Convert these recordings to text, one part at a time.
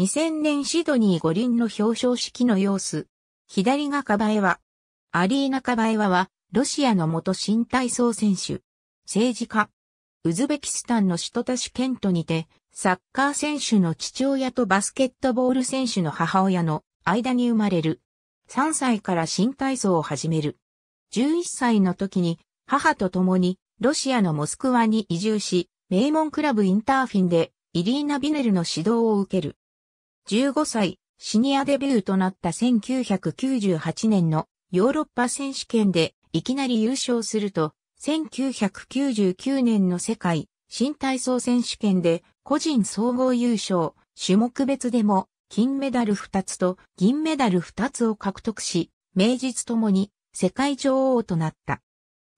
2000年シドニー五輪の表彰式の様子。左がカバエワ。アリーナ・カバエワは、ロシアの元新体操選手。政治家。ウズベキスタンの首都タシケントにて、サッカー選手の父親とバスケットボール選手の母親の間に生まれる。3歳から新体操を始める。11歳の時に母と共にロシアのモスクワに移住し、名門クラブインターフィンでイリーナ・ビネルの指導を受ける。15歳、シニアデビューとなった1998年のヨーロッパ選手権でいきなり優勝すると、1999年の世界新体操選手権で個人総合優勝、種目別でも金メダル2つと銀メダル2つを獲得し、名実ともに世界女王となった。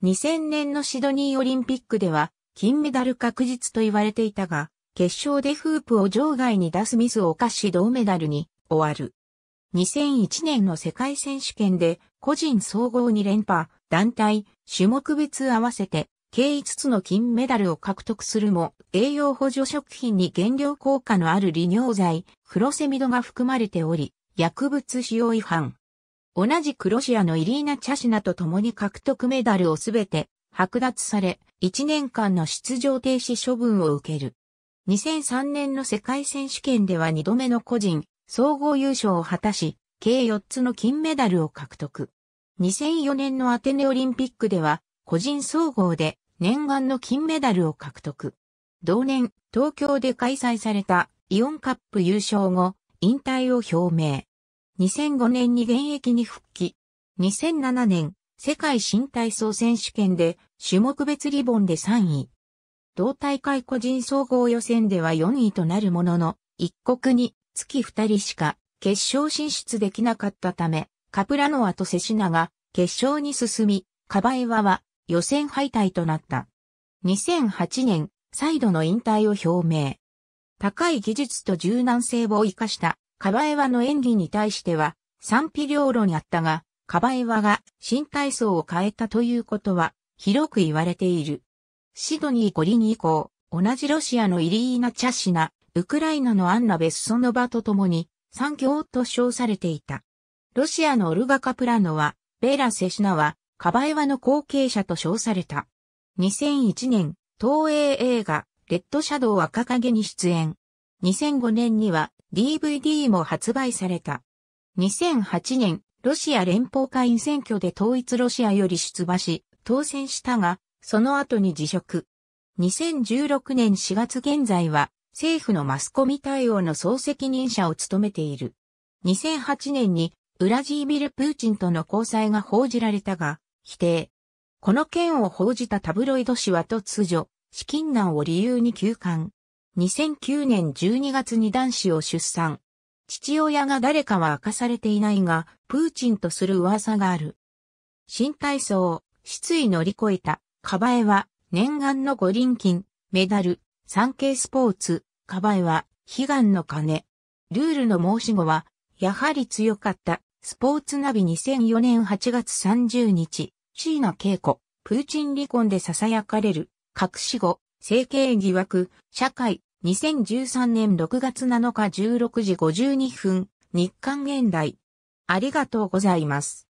2000年のシドニーオリンピックでは金メダル確実と言われていたが、決勝でフープを場外に出すミスを犯し銅メダルに終わる。2001年の世界選手権で個人総合に連覇、団体、種目別合わせて計5つの金メダルを獲得するも、栄養補助食品に減量効果のある利尿剤、フロセミドが含まれており、薬物使用違反。同じクロシアのイリーナ・チャシナと共に獲得メダルをすべて剥奪され、1年間の出場停止処分を受ける。2003年の世界選手権では2度目の個人、総合優勝を果たし、計4つの金メダルを獲得。2004年のアテネオリンピックでは、個人総合で念願の金メダルを獲得。同年、東京で開催されたイオンカップ優勝後、引退を表明。2005年に現役に復帰。2007年、世界新体操選手権で種目別リボンで3位。同大会個人総合予選では4位となるものの、一国に月2人しか決勝進出できなかったため、カプラノアとセシナが決勝に進み、カバエワは予選敗退となった。2008年、再度の引退を表明。高い技術と柔軟性を生かしたカバエワの演技に対しては賛否両論あったが、カバエワが新体操を変えたということは広く言われている。シドニー五輪以降、同じロシアのイリーナ・チャシナ、ウクライナのアンナ・ベッソノバと共に、三強と称されていた。ロシアのオルガ・カプラノワ、ベーラ・セシナは、カバエワの後継者と称された。2001年、東映映画、レッドシャドウ赤影に出演。2005年には DVD も発売された。2008年、ロシア連邦会員選挙で統一ロシアより出馬し、当選したが、その後に辞職。2016年4月現在は政府のマスコミ対応の総責任者を務めている。2008年にウラジービル・プーチンとの交際が報じられたが、否定。この件を報じたタブロイド紙は突如、資金難を理由に休館。2009年12月に男子を出産。父親が誰かは明かされていないが、プーチンとする噂がある。新体操、失意乗り越えた、カバエは、念願の五輪金、メダル、産経スポーツ、カバエは、悲願の金。ルールの申し子は、やはり強かった、スポーツナビ2004年8月30日、椎名恵子、プーチン離婚で囁かれる、隠し子、整形疑惑、社会、2013年6月7日16時52分、日刊現代。ありがとうございます。